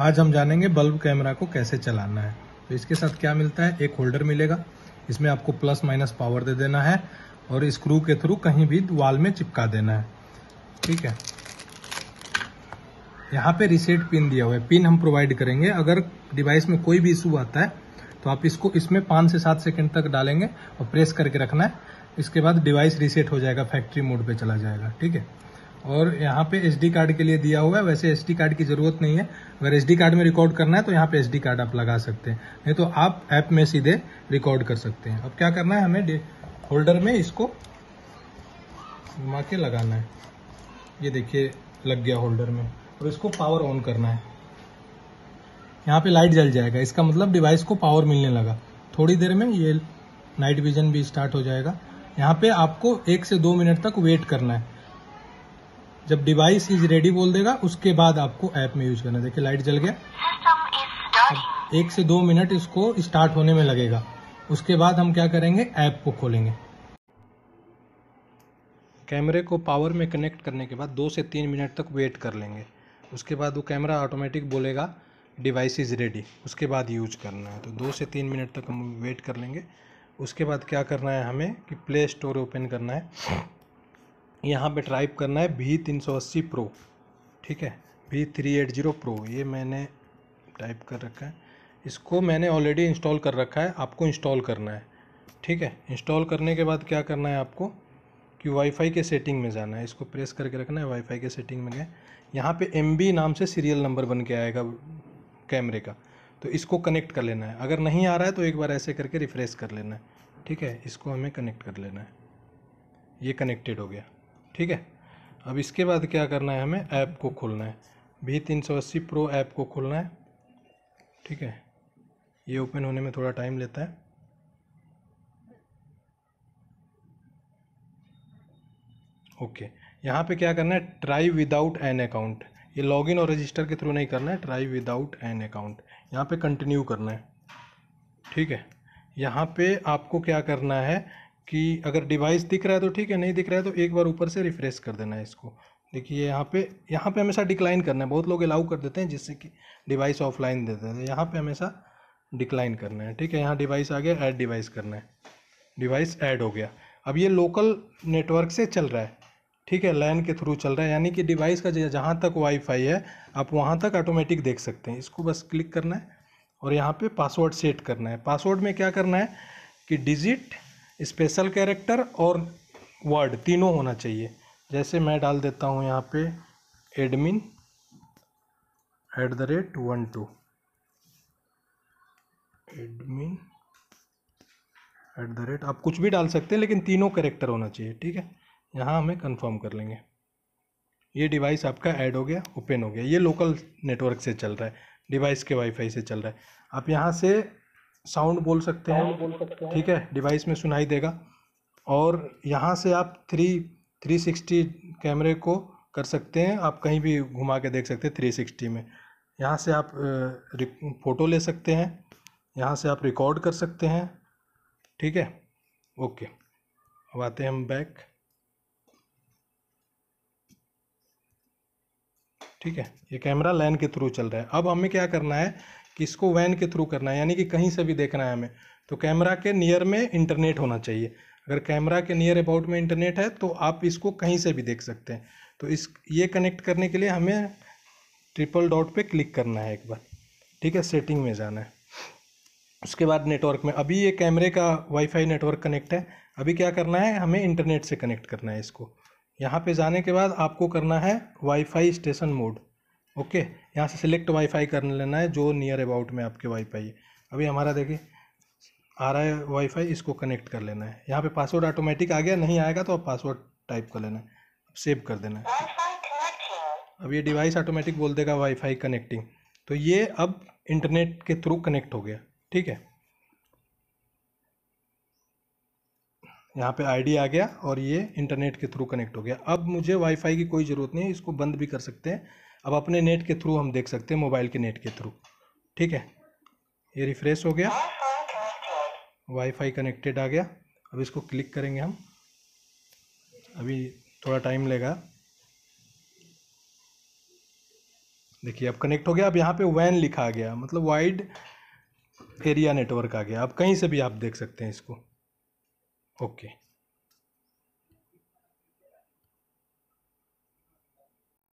आज हम जानेंगे बल्ब कैमरा को कैसे चलाना है तो इसके साथ क्या मिलता है एक होल्डर मिलेगा इसमें आपको प्लस माइनस पावर दे देना है और स्क्रू के थ्रू कहीं भी वाल में चिपका देना है ठीक है यहाँ पे रिसेट पिन दिया हुआ है पिन हम प्रोवाइड करेंगे अगर डिवाइस में कोई भी इशू आता है तो आप इसको इसमें पाँच से सात सेकंड तक डालेंगे और प्रेस करके रखना है इसके बाद डिवाइस रिसेट हो जाएगा फैक्ट्री मोड पे चला जाएगा ठीक है और यहाँ पे एसडी कार्ड के लिए दिया हुआ है वैसे एसडी कार्ड की ज़रूरत नहीं है अगर एसडी कार्ड में रिकॉर्ड करना है तो यहाँ पे एसडी कार्ड आप लगा सकते हैं नहीं तो आप ऐप में सीधे रिकॉर्ड कर सकते हैं अब क्या करना है हमें होल्डर में इसको घुमा के लगाना है ये देखिए लग गया होल्डर में और इसको पावर ऑन करना है यहाँ पे लाइट जल जाएगा इसका मतलब डिवाइस को पावर मिलने लगा थोड़ी देर में ये नाइट विजन भी स्टार्ट हो जाएगा यहाँ पे आपको एक से दो मिनट तक वेट करना है जब डिवाइस इज रेडी बोल देगा उसके बाद आपको ऐप में यूज करना देखिए लाइट जल गया एक से दो मिनट इसको स्टार्ट होने में लगेगा उसके बाद हम क्या करेंगे ऐप को खोलेंगे कैमरे को पावर में कनेक्ट करने के बाद दो से तीन मिनट तक वेट कर लेंगे उसके बाद वो कैमरा ऑटोमेटिक बोलेगा डिवाइस इज़ रेडी उसके बाद यूज करना है तो दो से तीन मिनट तक हम वेट कर लेंगे उसके बाद क्या करना है हमें कि प्ले स्टोर ओपन करना है यहाँ पे टाइप करना है भी तीन सौ अस्सी प्रो ठीक है भी थ्री एट जीरो प्रो ये मैंने टाइप कर रखा है इसको मैंने ऑलरेडी इंस्टॉल कर रखा है आपको इंस्टॉल करना है ठीक है इंस्टॉल करने के बाद क्या करना है आपको कि वाईफाई के सेटिंग में जाना है इसको प्रेस करके रखना है वाईफाई के सेटिंग में गए यहाँ पे एम नाम से सीरियल नंबर बन के आएगा कैमरे का तो इसको कनेक्ट कर लेना है अगर नहीं आ रहा है तो एक बार ऐसे करके रिफ़्रेश कर लेना है ठीक है इसको हमें कनेक्ट कर लेना है ये कनेक्टेड हो गया ठीक है अब इसके बाद क्या करना है हमें ऐप को खोलना है भी तीन सौ अस्सी प्रो ऐप को खोलना है ठीक है ये ओपन होने में थोड़ा टाइम लेता है ओके यहाँ पे क्या करना है ट्राई विदाउट एन अकाउंट ये लॉगिन और रजिस्टर के थ्रू नहीं करना है ट्राई विदाउट एन अकाउंट यहाँ पे कंटिन्यू करना है ठीक है यहाँ पे आपको क्या करना है कि अगर डिवाइस दिख रहा है तो ठीक है नहीं दिख रहा है तो एक बार ऊपर से रिफ़्रेश कर देना है इसको देखिए यहाँ पे यहाँ पे हमेशा डिक्लाइन करना है बहुत लोग अलाउ कर देते हैं जिससे कि डिवाइस ऑफलाइन देते हैं यहाँ पे हमेशा डिक्लाइन करना है ठीक है यहाँ डिवाइस आ गया ऐड डिवाइस करना है डिवाइस ऐड हो गया अब ये लोकल नेटवर्क से चल रहा है ठीक है लाइन के थ्रू चल रहा है यानी कि डिवाइस का जहाँ तक वाईफाई है आप वहाँ तक ऑटोमेटिक देख सकते हैं इसको बस क्लिक करना है और यहाँ पे पासवर्ड सेट करना है पासवर्ड में क्या करना है कि डिजिट स्पेशल कैरेक्टर और वर्ड तीनों होना चाहिए जैसे मैं डाल देता हूँ यहाँ पे admin at the rate one two admin at the rate आप कुछ भी डाल सकते हैं लेकिन तीनों करेक्टर होना चाहिए ठीक है यहाँ हमें कंफर्म कर लेंगे ये डिवाइस आपका ऐड हो गया ओपन हो गया ये लोकल नेटवर्क से चल रहा है डिवाइस के वाईफाई से चल रहा है आप यहाँ से साउंड बोल सकते हैं ठीक है डिवाइस में सुनाई देगा और यहाँ से आप थ्री थ्री सिक्सटी कैमरे को कर सकते हैं आप कहीं भी घुमा के देख सकते हैं थ्री सिक्सटी में यहाँ से आप फ़ोटो ले सकते हैं यहाँ से आप रिकॉर्ड कर सकते हैं ठीक है ओके अब आते हैं हम बैक ठीक है ये कैमरा लाइन के थ्रू चल रहा है अब हमें क्या करना है किसको वैन के थ्रू करना है यानी कि कहीं से भी देखना है हमें तो कैमरा के नियर में इंटरनेट होना चाहिए अगर कैमरा के नियर अबाउट में इंटरनेट है तो आप इसको कहीं से भी देख सकते हैं तो इस ये कनेक्ट करने के लिए हमें ट्रिपल डॉट पे क्लिक करना है एक बार ठीक है सेटिंग में जाना है उसके बाद नेटवर्क में अभी ये कैमरे का वाईफाई नेटवर्क कनेक्ट है अभी क्या करना है हमें इंटरनेट से कनेक्ट करना है इसको यहाँ पे जाने के बाद आपको करना है वाईफाई स्टेशन मोड ओके यहाँ से सिलेक्ट वाईफाई कर लेना है जो नियर अबाउट में आपके वाईफाई है अभी हमारा देखिए आ रहा है वाईफाई इसको कनेक्ट कर लेना है यहाँ पे पासवर्ड ऑटोमेटिक आ गया नहीं आएगा तो आप पासवर्ड टाइप कर लेना है सेव कर देना है अब ये डिवाइस ऑटोमेटिक बोल देगा वाईफाई कनेक्टिंग तो ये अब इंटरनेट के थ्रू कनेक्ट हो गया ठीक है यहाँ पे आईडी आ गया और ये इंटरनेट के थ्रू कनेक्ट हो गया अब मुझे वाईफाई की कोई ज़रूरत नहीं है इसको बंद भी कर सकते हैं अब अपने नेट के थ्रू हम देख सकते हैं मोबाइल के नेट के थ्रू ठीक है ये रिफ्रेश हो गया वाईफाई कनेक्टेड आ गया अब इसको क्लिक करेंगे हम अभी थोड़ा टाइम लेगा देखिए अब कनेक्ट हो गया अब यहाँ पे वैन लिखा गया मतलब वाइड एरिया नेटवर्क आ गया अब कहीं से भी आप देख सकते हैं इसको ओके